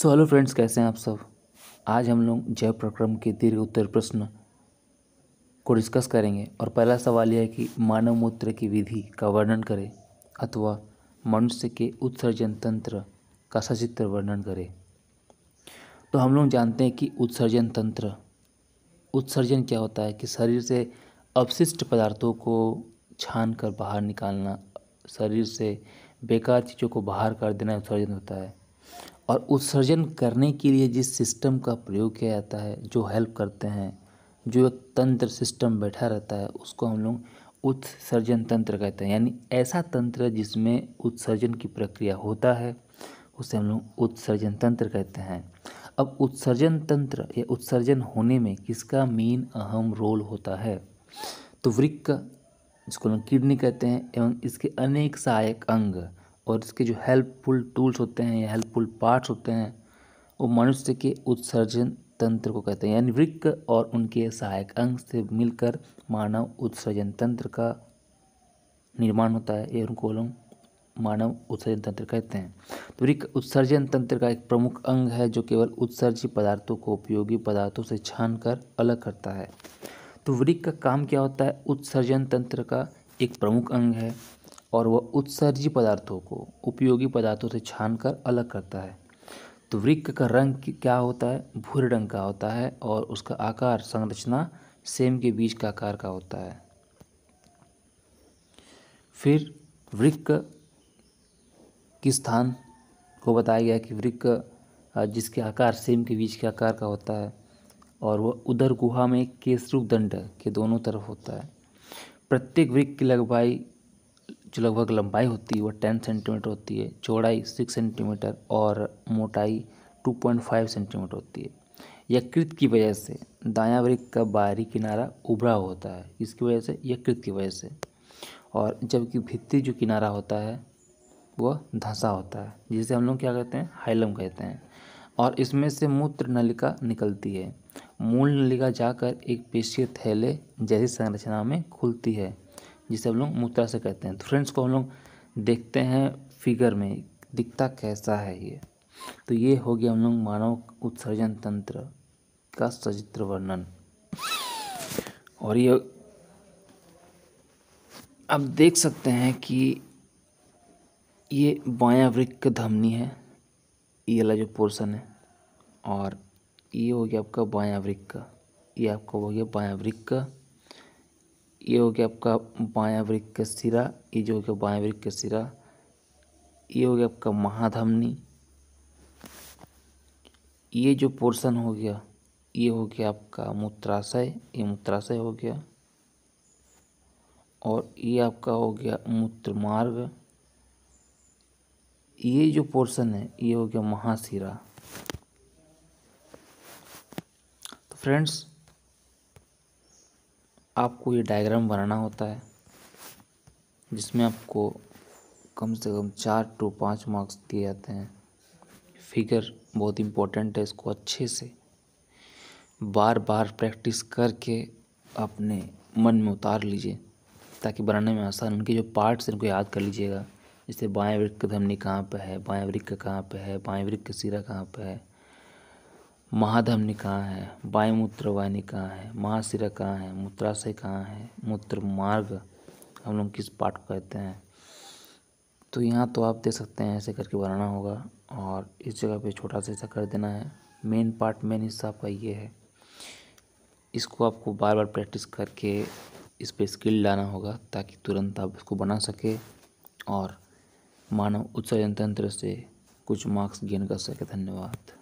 so hello friends कैसे हैं आप सब आज हम लोग जैव प्रक्रम के दीर्घ उत्तर प्रश्न को डिस्कस करेंगे और पहला सवाल यह है कि मानव मूत्र की विधि का वर्णन करें अथवा मनुष्य के उत्सर्जन तंत्र का सचित्र वर्णन करें तो हम लोग जानते हैं कि उत्सर्जन तंत्र उत्सर्जन क्या होता है कि शरीर से अपशिष्ट पदार्थों को छान कर बाहर निकालना शरीर से बेकार चीज़ों को बाहर कर देना उत्सर्जन होता है और उत्सर्जन करने के लिए जिस सिस्टम का प्रयोग किया जाता है जो हेल्प करते हैं जो एक तंत्र सिस्टम बैठा रहता है उसको हम लोग उत्सर्जन तंत्र कहते हैं यानी ऐसा तंत्र जिसमें उत्सर्जन की प्रक्रिया होता है उसे हम लोग उत्सर्जन तंत्र कहते हैं अब उत्सर्जन तंत्र या उत्सर्जन होने में किसका मेन अहम रोल होता है तो वृक्क जिसको हम किडनी कहते हैं एवं इसके अनेक सहायक अंग और इसके जो हेल्पफुल टूल्स होते हैं या हेल्पफुल पार्ट्स होते हैं वो मनुष्य के उत्सर्जन तंत्र को कहते हैं यानी वृक्क और उनके सहायक अंग से मिलकर मानव उत्सर्जन तंत्र का निर्माण होता है ये उनको लोग मानव उत्सर्जन तंत्र कहते हैं तो वृक्क उत्सर्जन तंत्र का एक प्रमुख अंग है जो केवल उत्सर्जी पदार्थों को उपयोगी पदार्थों से छान कर अलग करता है तो वृक्क का काम क्या होता है उत्सर्जन तंत्र का एक प्रमुख अंग है और वह उत्सर्जी पदार्थों को उपयोगी पदार्थों से छानकर अलग करता है तो वृक्क का रंग क्या होता है भूरे रंग का होता है और उसका आकार संरचना सेम के बीज का आकार का होता है फिर वृक्क किस स्थान को बताया गया कि वृक्क जिसके आकार सेम के बीज के आकार का होता है और वह उधर गुहा में केसरूप दंड के दोनों तरफ होता है प्रत्येक वृक्ष की लंबाई जो लगभग लंबाई होती है वो टेन सेंटीमीटर होती है चौड़ाई सिक्स सेंटीमीटर और मोटाई टू पॉइंट फाइव सेंटीमीटर होती है यकृत की वजह से दाया वृक्क का बाहरी किनारा उभरा होता है इसकी वजह से यकृत की वजह से और जबकि भित्ती जो किनारा होता है वह धंसा होता है जिसे हम लोग क्या कहते हैं हाइलम कहते हैं और इसमें से मूत्र नलिका निकलती है मूल नलिका जाकर एक पेशीय थैले जैसी संरचना में खुलती है जिसे हम लोग मुद्रा से कहते हैं तो फ्रेंड्स को हम लोग देखते हैं फिगर में दिखता कैसा है ये तो ये हो गया हम लोग मानव उत्सर्जन तंत्र का सचित्र वर्णन और ये आप देख सकते हैं कि ये बाया वृक्क धमनी है ये वाला जो पोर्शन है और ये हो गया आपका बाया वृक्क ये आपका हो गया बाया वृक्क ये हो गया आपका बायां वृक्क का सिरा ये जो हो गया बायां वृक्क का सिरा ये हो गया आपका महाधमनी ये जो पोर्शन हो गया ये हो गया आपका मूत्राशय ये मूत्राशय हो गया और ये आपका हो गया मूत्र मार्ग ये जो पोर्शन है ये हो गया महाशिरा तो फ्रेंड्स आपको ये डायग्राम बनाना होता है जिसमें आपको कम से कम चार टू पाँच मार्क्स दिए जाते हैं फिगर बहुत इम्पोर्टेंट है इसको अच्छे से बार बार प्रैक्टिस करके अपने मन में उतार लीजिए ताकि बनाने में आसान उनके जो पार्ट्स हैं उनको याद कर लीजिएगा जैसे बाएँ वृक्ष धमनी कहाँ पर है बाएँ वृक्ष कहाँ पर है बाएँ वृक्ष का सिरा कहाँ पर है महाधमनी कहाँ है वाहिनी कहाँ है महाशिरा कहाँ है मूत्राशय कहाँ है मूत्र मार्ग हम लोग किस पार्ट को कहते हैं तो यहाँ तो आप देख सकते हैं ऐसे करके बनाना होगा और इस जगह पे छोटा सा ऐसा कर देना है मेन पार्ट मेन हिस्सा आपका ये है इसको आपको बार बार प्रैक्टिस करके इस पर स्किल लाना होगा ताकि तुरंत आप इसको बना सके और मानव उत्सर्जन तंत्र से कुछ मार्क्स गेन कर सके धन्यवाद